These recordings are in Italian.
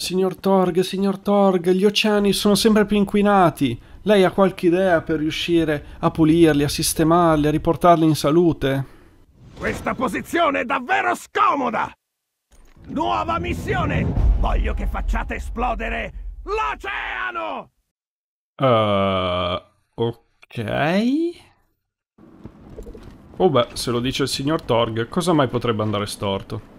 Signor Torg, signor Torg, gli oceani sono sempre più inquinati. Lei ha qualche idea per riuscire a pulirli, a sistemarli, a riportarli in salute? Questa posizione è davvero scomoda! Nuova missione! Voglio che facciate esplodere l'oceano! Uh, ok... Oh beh, se lo dice il signor Torg, cosa mai potrebbe andare storto?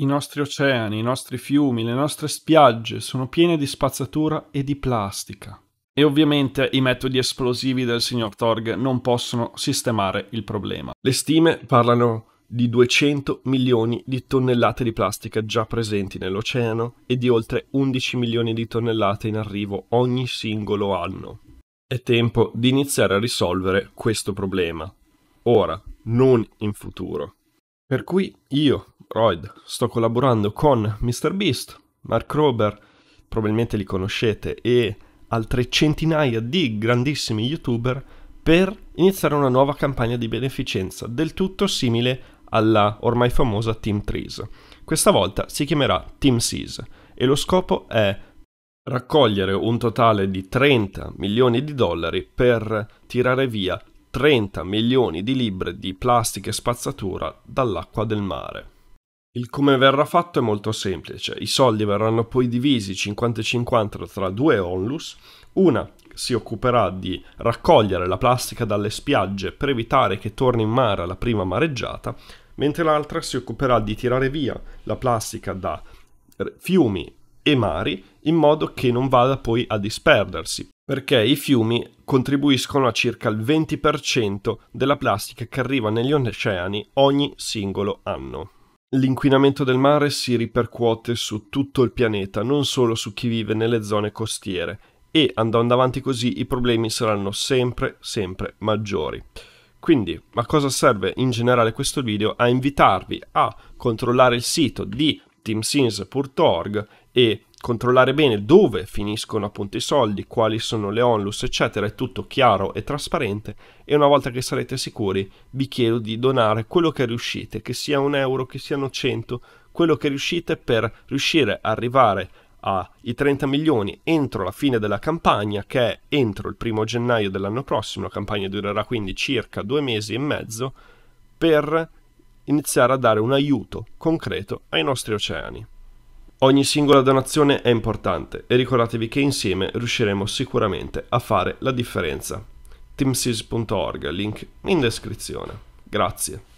I nostri oceani, i nostri fiumi, le nostre spiagge sono piene di spazzatura e di plastica. E ovviamente i metodi esplosivi del signor Torg non possono sistemare il problema. Le stime parlano di 200 milioni di tonnellate di plastica già presenti nell'oceano e di oltre 11 milioni di tonnellate in arrivo ogni singolo anno. È tempo di iniziare a risolvere questo problema. Ora, non in futuro. Per cui io, Royd. Sto collaborando con MrBeast, Mark Rober, probabilmente li conoscete, e altre centinaia di grandissimi youtuber per iniziare una nuova campagna di beneficenza, del tutto simile alla ormai famosa Team Trees. Questa volta si chiamerà Team Seas e lo scopo è raccogliere un totale di 30 milioni di dollari per tirare via 30 milioni di libbre di plastica e spazzatura dall'acqua del mare. Il come verrà fatto è molto semplice, i soldi verranno poi divisi 50-50 tra due onlus, una si occuperà di raccogliere la plastica dalle spiagge per evitare che torni in mare alla prima mareggiata, mentre l'altra si occuperà di tirare via la plastica da eh, fiumi e mari in modo che non vada poi a disperdersi, perché i fiumi contribuiscono a circa il 20% della plastica che arriva negli oceani ogni singolo anno. L'inquinamento del mare si ripercuote su tutto il pianeta, non solo su chi vive nelle zone costiere, e andando avanti così i problemi saranno sempre, sempre maggiori. Quindi, a cosa serve in generale questo video? A invitarvi a controllare il sito di teamsins.org e controllare bene dove finiscono appunto i soldi, quali sono le onlus, eccetera, è tutto chiaro e trasparente e una volta che sarete sicuri vi chiedo di donare quello che riuscite, che sia un euro, che siano 100, quello che riuscite per riuscire a arrivare ai 30 milioni entro la fine della campagna, che è entro il primo gennaio dell'anno prossimo, la campagna durerà quindi circa due mesi e mezzo, per iniziare a dare un aiuto concreto ai nostri oceani. Ogni singola donazione è importante e ricordatevi che insieme riusciremo sicuramente a fare la differenza. teamseas.org, link in descrizione. Grazie.